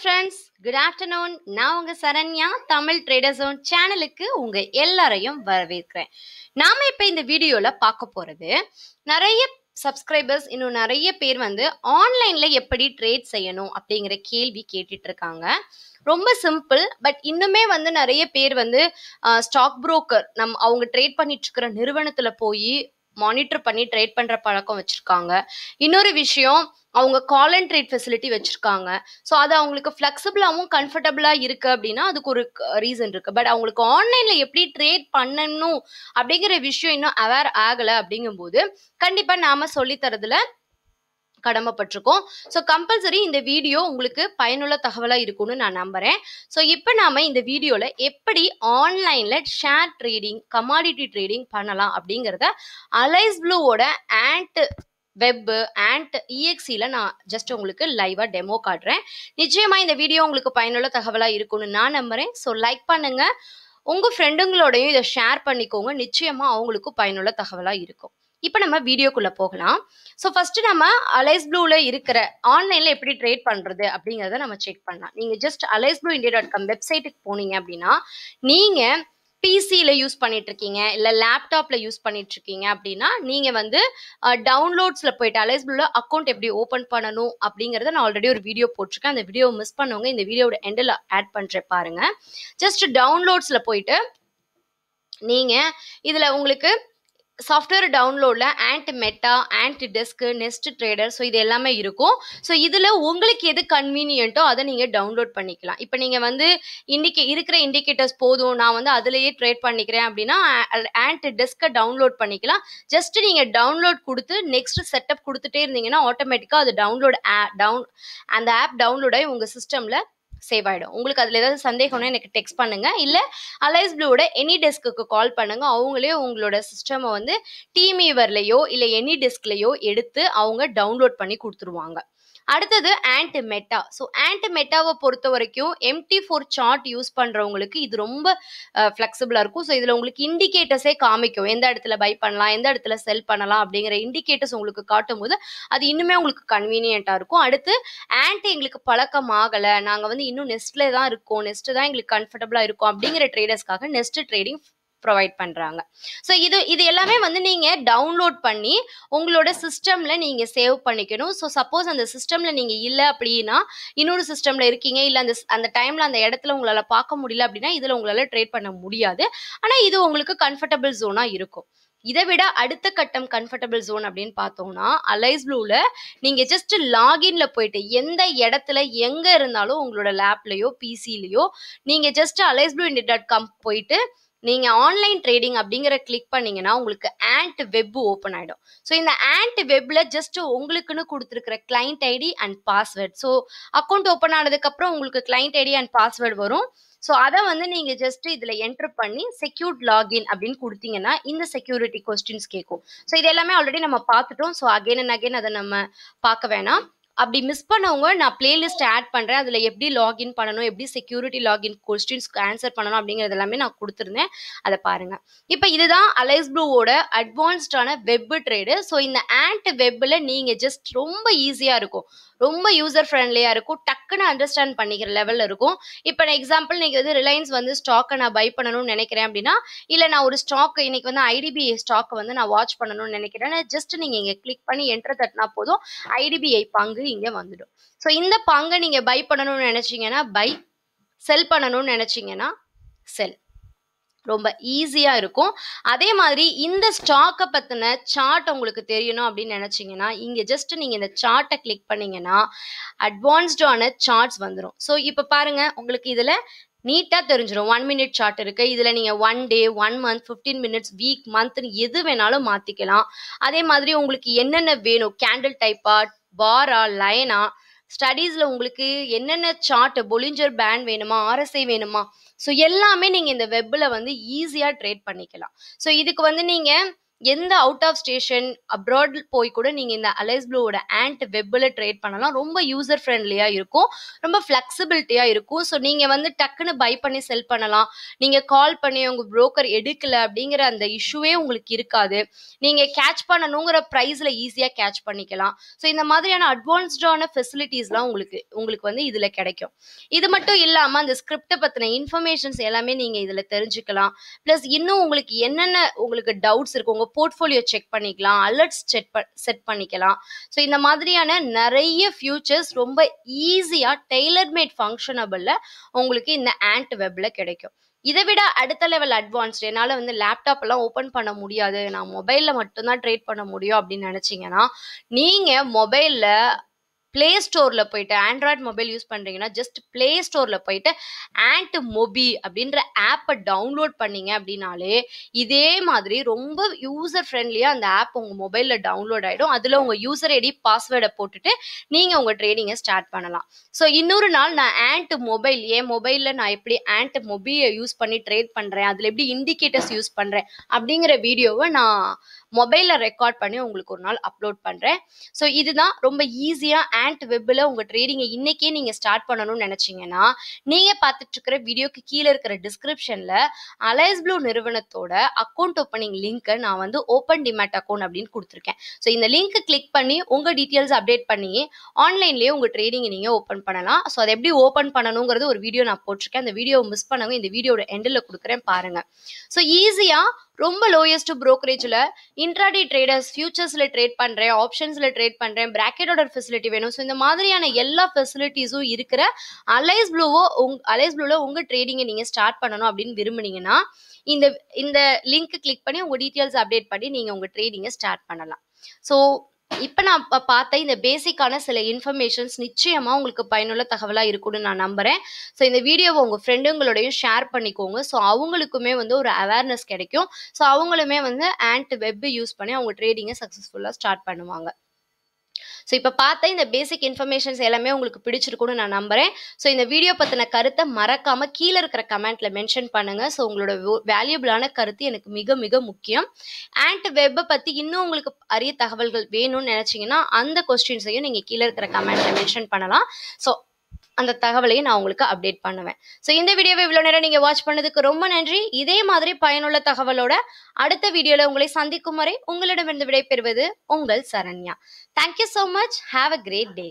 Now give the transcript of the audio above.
friends good afternoon நான் உங்கள் சரண்யா தமிழ் ட்ரேடர்ஸோன் சேனலுக்கு உங்கள் எல்லாரையும் வரவேற்கிறேன் நாம் இப்போ இந்த வீடியோவில் பார்க்க போகிறது நிறைய சப்ஸ்கிரைபர்ஸ் இன்னும் நிறைய பேர் வந்து ஆன்லைனில் எப்படி ட்ரேட் செய்யணும் அப்படிங்கிற கேள்வி கேட்டுட்டு இருக்காங்க ரொம்ப சிம்பிள் பட் இன்னுமே வந்து நிறைய பேர் வந்து ஸ்டாக் புரோக்கர் நம் அவங்க ட்ரேட் பண்ணிட்டு இருக்கிற நிறுவனத்தில் போய் மானிட்டர் பண்ணி ட்ரேட் பண்ணுற பழக்கம் வச்சுருக்காங்க இன்னொரு விஷயம் அவங்க கால் அண்ட் ட்ரேட் ஃபெசிலிட்டி வச்சுருக்காங்க ஸோ அது அவங்களுக்கு ஃப்ளெக்சிபிளாகவும் கம்ஃபர்டபுளாக இருக்குது அப்படின்னா அதுக்கு ஒரு ரீசன் இருக்குது பட் அவங்களுக்கு ஆன்லைனில் எப்படி ட்ரேட் பண்ணணும் அப்படிங்கிற விஷயம் இன்னும் அவேர் ஆகலை அப்படிங்கும்போது கண்டிப்பாக நாம் சொல்லித்தரதில் கடமைப்பட்டிருக்கோம் ஸோ கம்பல்சரி இந்த வீடியோ உங்களுக்கு பயனுள்ள தகவலாக இருக்கும்னு நான் நம்புகிறேன் ஸோ இப்போ நாம் இந்த வீடியோவில் எப்படி ஆன்லைனில் ஷேர் ட்ரேடிங் கமாடிட்டி ட்ரேடிங் பண்ணலாம் அப்படிங்கிறத அலைஸ் ப்ளூவோட ஆண்ட் வெப்பு அண்ட் இஎக்சியில் நான் ஜஸ்ட் உங்களுக்கு லைவாக டெமோ காட்டுறேன் நிச்சயமாக இந்த வீடியோ உங்களுக்கு பயனுள்ள தகவலாக இருக்கும்னு நான் நம்புகிறேன் ஸோ லைக் பண்ணுங்கள் உங்கள் ஃப்ரெண்டுங்களோடையும் இதை ஷேர் பண்ணிக்கோங்க நிச்சயமாக அவங்களுக்கும் பயனுள்ள தகவலாக இருக்கும் இப்போ நம்ம வீடியோக்குள்ளே போகலாம் ஸோ ஃபஸ்ட்டு நம்ம அலைஸ் ப்ளூவில் இருக்கிற ஆன்லைனில் எப்படி ட்ரேட் பண்ணுறது அப்படிங்கிறத நம்ம செக் பண்ணலாம் நீங்கள் just Alice Blue India dot com வெப்சைட்டுக்கு போனீங்க அப்படின்னா நீங்கள் பிசியில் யூஸ் பண்ணிட்டுருக்கீங்க இருக்கீங்க இல்லை லேப்டாப்பில் யூஸ் பண்ணிட்டுருக்கீங்க அப்படின்னா நீங்கள் வந்து டவுன்லோட்ஸில் போயிட்டு அலைஸ் ப்ளூவில் அக்கௌண்ட் எப்படி ஓப்பன் பண்ணணும் அப்படிங்கிறத நான் ஆல்ரெடி ஒரு வீடியோ போட்டிருக்கேன் அந்த வீடியோ மிஸ் பண்ணவங்க இந்த வீடியோட எண்டில் ஆட் பண்ணுறேன் பாருங்கள் ஜஸ்ட் டவுன்லோட்ஸில் போயிட்டு நீங்கள் இதில் உங்களுக்கு சாஃப்ட்வேர் டவுன்லோடில் ant meta ant desk nest trader so இது எல்லாமே இருக்கும் ஸோ இதில் உங்களுக்கு எது கன்வீனியன்ட்டோ அதை நீங்கள் டவுன்லோட் பண்ணிக்கலாம் இப்போ நீங்கள் வந்து இண்டிகே இருக்கிற இண்டிகேட்டர்ஸ் போதும் நான் வந்து அதுலேயே ட்ரேட் பண்ணிக்கிறேன் அப்படின்னா ஆன்ட் டெஸ்க்கை டவுன்லோட் பண்ணிக்கலாம் ஜஸ்ட் நீங்கள் டவுன்லோட் கொடுத்து நெக்ஸ்ட் செட்டப் கொடுத்துட்டே இருந்தீங்கன்னா ஆட்டோமேட்டிக்காக அது டவுன்லோட் டவுன் அந்த ஆப் டவுன்லோட் ஆகி உங்கள் சிஸ்டமில் சேவ் ஆகிடும் உங்களுக்கு அதில் ஏதாவது சந்தேகம்னா எனக்கு டெக்ஸ்ட் பண்ணுங்கள் இல்லை அலைஸ் ப்ளூவோட எனி டெஸ்க்கு கால் பண்ணுங்கள் அவங்களே உங்களோட சிஸ்டமை வந்து டீம் ஈவர்லேயோ இல்லை எனி டெஸ்க்லேயோ எடுத்து அவங்க டவுன்லோட் பண்ணி கொடுத்துருவாங்க அடுத்தது ஆன்ட் மெட்டா ஸோ ஆன்ட் மெட்டாவை பொறுத்த வரைக்கும் எம்டி ஃபோர் சார்ட் யூஸ் பண்ணுறவங்களுக்கு இது ரொம்ப ஃப்ளெக்சிபிளாக இருக்கும் ஸோ இதில் உங்களுக்கு இண்டிகேட்டர்ஸே காமிக்கும் எந்த இடத்துல பை பண்ணலாம் எந்த இடத்துல செல் பண்ணலாம் அப்படிங்கிற இண்டிகேட்டர்ஸ் உங்களுக்கு காட்டும் போது அது இன்னுமே உங்களுக்கு கன்வீனியண்ட்டாக இருக்கும் அடுத்து ஆன்ட் எங்களுக்கு பழக்கம் ஆகலை நாங்கள் வந்து இன்னும் நெஸ்ட்டில் தான் இருக்கோம் நெஸ்ட்டு தான் எங்களுக்கு கம்ஃபர்டபுளாக இருக்கும் அப்படிங்கிற ட்ரேடர்ஸ்க்காக நெஸ்ட் ட்ரேடிங் ப்ரொவைட் பண்ணுறாங்க ஸோ இது இது எல்லாமே வந்து நீங்கள் டவுன்லோட் பண்ணி உங்களோட சிஸ்டமில் நீங்கள் சேவ் பண்ணிக்கணும் ஸோ சப்போஸ் அந்த சிஸ்டமில் நீங்கள் இல்லை அப்படின்னா இன்னொரு சிஸ்டமில் இருக்கீங்க இல்லை அந்த அந்த டைமில் அந்த இடத்துல உங்களால் பார்க்க முடியல அப்படின்னா இதில் உங்களால் ட்ரேட் பண்ண முடியாது ஆனால் இது உங்களுக்கு கம்ஃபர்டபுள் ஜோனாக இருக்கும் இதை விட அடுத்த கட்டம் கம்ஃபர்டபுள் ஜோன் அப்படின்னு பார்த்தோம்னா அலைஸ் ப்ளூவில் நீங்கள் ஜஸ்ட் லாகின்ல போயிட்டு எந்த இடத்துல எங்கே இருந்தாலும் உங்களோட லேப்லேயோ பிசிலேயோ நீங்கள் just Alice Blue India dot com போயிட்டு நீங்கள் ஆன்லைன் ட்ரேடிங் அப்படிங்கிற கிளிக் பண்ணீங்கன்னா உங்களுக்கு ஆண்ட் வெப் ஓப்பன் ஆகிடும் ஸோ இந்த ஆண்ட் வெப்பில் ஜஸ்ட் உங்களுக்குன்னு கொடுத்துருக்குற client ID and password so account open ஆனதுக்கப்புறம் உங்களுக்கு கிளைண்ட் ஐடி அண்ட் பாஸ்வேர்டு வரும் ஸோ அதை வந்து நீங்கள் ஜஸ்ட் இதில் என்ட்ரு பண்ணி செக்யூர்ட் லாகின் அப்படின்னு கொடுத்தீங்கன்னா இந்த செக்யூரிட்டி கொஸ்டின்ஸ் கேட்கும் ஸோ இது எல்லாமே ஆல்ரெடி நம்ம பார்த்துட்டோம் ஸோ அகைன் அண்ட் அகைன் அதை நம்ம பார்க்க வேணாம் அப்படி மிஸ் பண்ணவங்க நான் பிளேலிஸ்ட் ஆட் பண்ணுறேன் அதில் எப்படி லாகின் பண்ணணும் எப்படி செக்யூரிட்டி லாகின் கொஸ்டின்ஸ்க்கு ஆன்சர் பண்ணணும் அப்படிங்கிறது எல்லாமே நான் கொடுத்துருந்தேன் அதை பாருங்கள் இப்போ இதுதான் அலைஸ் ப்ளூவோட அட்வான்ஸ்டான வெப் ட்ரேடு ஸோ இந்த ஆண்ட் வெப்பில் நீங்கள் ஜஸ்ட் ரொம்ப ஈஸியாக இருக்கும் ரொம்ப யூசர் ஃப்ரெண்ட்லியாக இருக்கும் டக்குன்னு அண்டர்ஸ்டாண்ட் பண்ணிக்கிற லெவலில் இருக்கும் இப்போ எக்ஸாம்பிள் நீங்கள் வந்து ரிலையன்ஸ் வந்து ஸ்டாக்கை நான் பை பண்ணணும்னு நினைக்கிறேன் அப்படின்னா இல்லை நான் ஒரு ஸ்டாக் இன்னைக்கு வந்து ஐடிபிஐ ஸ்டாக் வந்து நான் வாட்ச் பண்ணணும்னு நினைக்கிறேன் ஜஸ்ட் நீங்கள் இங்கே கிளிக் பண்ணி என்டர் தட்டினா போதும் ஐடிபிஐ பங்கு இங்கே வந்துடும் ஸோ இந்த பங்கை நீங்கள் பை பண்ணணும்னு நினைச்சீங்கன்னா பை செல் பண்ணணும்னு நினைச்சீங்கன்னா செல் ரொம்ப ஈஸியாக இருக்கும் அதே மாதிரி இந்த ஸ்டாக்கை பற்றின சார்ட் உங்களுக்கு தெரியணும் அப்படின்னு நினச்சிங்கன்னா இங்கே ஜஸ்ட் நீங்கள் இந்த சார்ட்டை கிளிக் பண்ணிங்கன்னா அட்வான்ஸ்டான சார்ட்ஸ் வந்துடும் ஸோ இப்போ பாருங்கள் உங்களுக்கு இதில் நீட்டாக தெரிஞ்சிடும் ஒன் மினிட் சார்ட் இருக்குது இதில் நீங்கள் one day one month fifteen minutes week மந்த்னு எது வேணாலும் மாற்றிக்கலாம் அதே மாதிரி உங்களுக்கு என்னென்ன வேணும் கேண்டில் டைப்பா பாரா லைனா ஸ்டடீஸில் உங்களுக்கு என்னென்ன சார்ட் பொலிஞ்சர் பேண்ட் வேணுமா ஆர்எஸ்ஐ வேணுமா ஸோ எல்லாமே நீங்கள் இந்த வெப்பில் வந்து ஈஸியாக ட்ரேட் பண்ணிக்கலாம் ஸோ இதுக்கு வந்து நீங்கள் எந்த அவுட் ஆஃப் ஸ்டேஷன் அப்ராட் போய் கூட நீங்கள் இந்த அலைஸ் ப்ளூவோட ஆண்ட் வெப்பில் ட்ரேட் பண்ணலாம் ரொம்ப யூசர் ஃப்ரெண்ட்லியாக இருக்கும் ரொம்ப ஃப்ளெக்சிபிலிட்டியாக இருக்கும் ஸோ நீங்கள் வந்து டக்குன்னு பை பண்ணி செல் பண்ணலாம் நீங்கள் கால் பண்ணி உங்கள் ப்ரோக்கர் எடுக்கலை அப்படிங்கிற அந்த இஷ்யூவே உங்களுக்கு இருக்காது நீங்கள் கேட்ச் பண்ணணுங்கிற ப்ரைஸில் ஈஸியாக கேட்ச் பண்ணிக்கலாம் ஸோ இந்த மாதிரியான அட்வான்ஸ்டான ஃபெசிலிட்டிஸ்லாம் உங்களுக்கு உங்களுக்கு வந்து இதில் கிடைக்கும் இது மட்டும் இல்லாமல் அந்த ஸ்கிரிப்டை பற்றின இன்ஃபர்மேஷன்ஸ் எல்லாமே நீங்கள் இதில் தெரிஞ்சுக்கலாம் ப்ளஸ் இன்னும் உங்களுக்கு என்னென்ன உங்களுக்கு டவுட்ஸ் இருக்கும் போர்ட்ஃபோலியோ செக் பண்ணிக்கலாம் அலர்ட்ஸ் செட் செட் பண்ணிக்கலாம் ஸோ இந்த மாதிரியான நிறைய ஃபியூச்சர்ஸ் ரொம்ப ஈஸியாக டெய்லர்மேட் ஃபங்க்ஷனபிளில் உங்களுக்கு இந்த ஆண்ட் வெப்பில் கிடைக்கும் இதை விட அடுத்த லெவல் அட்வான்ஸ்ட் என்னால் வந்து லேப்டாப் எல்லாம் ஓப்பன் பண்ண முடியாது நான் மொபைலில் மட்டும்தான் ட்ரேட் பண்ண முடியும் அப்படின்னு நினச்சிங்கன்னா நீங்கள் மொபைலில் பிளே ஸ்டோரில் போயிட்டு ஆண்ட்ராய்ட் மொபைல் யூஸ் பண்ணுறீங்கன்னா ஜஸ்ட் பிளே ஸ்டோரில் போயிட்டு ஆண்ட் மொபி அப்படின்ற ஆப்பை டவுன்லோட் பண்ணீங்க அப்படின்னாலே இதே மாதிரி ரொம்ப யூசர் ஃப்ரெண்ட்லியாக அந்த ஆப் உங்கள் மொபைலில் டவுன்லோட் ஆகிடும் அதில் உங்கள் யூசர் ஐடி பாஸ்வேர்டை போட்டுட்டு நீங்கள் உங்கள் ட்ரேடிங்கை ஸ்டார்ட் பண்ணலாம் ஸோ இன்னொரு நாள் நான் ஆண்ட் மொபைல் என் மொபைலில் நான் எப்படி ஆண்ட் மொபியை யூஸ் பண்ணி ட்ரேட் பண்ணுறேன் அதில் எப்படி இண்டிகேட்டர்ஸ் யூஸ் பண்ணுறேன் அப்படிங்கிற வீடியோவை நான் மொபைலில் ரெக்கார்ட் பண்ணி உங்களுக்கு ஒரு நாள் அப்லோட் பண்ணுறேன் ஸோ இதுதான் ரொம்ப ஈஸியாக ஆண்ட் வெப்பில் உங்கள் ட்ரேடிங்கை இன்றைக்கே நீங்கள் ஸ்டார்ட் பண்ணணும்னு நினச்சிங்கன்னா நீங்கள் பார்த்துட்ருக்கிற வீடியோக்கு கீழே இருக்கிற டிஸ்கிரிப்ஷனில் அலைஸ் ப்ளூ நிறுவனத்தோட அக்கௌண்ட் ஓப்பனிங் லிங்க்கை நான் வந்து ஓப்பன் டிமேட் அக்கௌண்ட் அப்படின்னு கொடுத்துருக்கேன் ஸோ இந்த லிங்க்கை கிளிக் பண்ணி உங்கள் டீட்டெயில்ஸ் அப்டேட் பண்ணி ஆன்லைன்லேயே உங்கள் ட்ரேடிங்கை நீங்கள் ஓப்பன் பண்ணலாம் ஸோ அதை எப்படி ஓப்பன் பண்ணணுங்கிறது ஒரு வீடியோ நான் போட்டிருக்கேன் அந்த வீடியோவை மிஸ் பண்ணவங்க இந்த வீடியோட எண்டில் கொடுக்குறேன் பாருங்கள் ஸோ ஈஸியாக ரொம்ப லோயஸ்ட் ப்ரோக்கரேஜில் இன்ட்ராடி ட்ரேடர்ஸ் ஃபியூச்சர்ஸில் ட்ரேட் பண்ணுறேன் ஆப்ஷன்ஸில் ட்ரேட் பண்ணுறேன் பிராக்கெட் ஆர்டர் ஃபெசிலிட்டி வேணும் ஸோ இந்த மாதிரியான எல்லா ஃபெசிலிட்டிஸும் இருக்கிற அலைஸ் ப்ளூவோ உங் அலைஸ் ப்ளூவில் உங்கள் ட்ரேடிங்கை நீங்கள் ஸ்டார்ட் பண்ணணும் அப்படின்னு விரும்புனீங்கன்னா இந்த இந்த லிங்க் கிளிக் பண்ணி உங்கள் டீட்டெயில்ஸ் அப்டேட் பண்ணி நீங்கள் உங்கள் ட்ரேடிங்கை ஸ்டார்ட் பண்ணலாம் ஸோ இப்போ நான் பார்த்த இந்த பேசிக்கான சில இன்ஃபர்மேஷன்ஸ் நிச்சயமாக உங்களுக்கு பயனுள்ள தகவலாக இருக்கும்னு நான் நம்புகிறேன் ஸோ இந்த வீடியோவை உங்கள் ஃப்ரெண்டுங்களோடையும் ஷேர் பண்ணிக்கோங்க ஸோ அவங்களுக்குமே வந்து ஒரு அவேர்னஸ் கிடைக்கும் ஸோ அவங்களுமே வந்து ஆண்ட் வெப் யூஸ் பண்ணி அவங்க ட்ரேடிங்கை சக்ஸஸ்ஃபுல்லாக ஸ்டார்ட் பண்ணுவாங்க ஸோ இப்போ பார்த்த இந்த பேசிக் இன்ஃபர்மேஷன்ஸ் எல்லாமே உங்களுக்கு பிடிச்சிருக்குன்னு நான் நம்புகிறேன் ஸோ இந்த வீடியோ பற்றின கருத்தை மறக்காமல் கீழே இருக்கிற கமெண்ட்டில் மென்ஷன் பண்ணுங்கள் ஸோ உங்களோட வேல்யூபிளான கருத்து எனக்கு மிக மிக முக்கியம் அண்ட் வெப்பை பற்றி இன்னும் உங்களுக்கு அரிய தகவல்கள் வேணும்னு நினச்சிங்கன்னா அந்த கொஸ்டின்ஸையும் நீங்கள் கீழே இருக்கிற கமெண்ட்டில் மென்ஷன் பண்ணலாம் ஸோ அந்த தகவலையும் நான் உங்களுக்கு அப்டேட் பண்ணுவேன் ஸோ இந்த வீடியோவை இவ்வளோ நேரம் நீங்கள் வாட்ச் பண்ணதுக்கு ரொம்ப நன்றி இதே மாதிரி பயனுள்ள தகவலோட அடுத்த வீடியோவில் உங்களை சந்திக்கும் வரை உங்களிடமிருந்து விடைபெறுவது உங்கள் Saranya thank you so much have a great day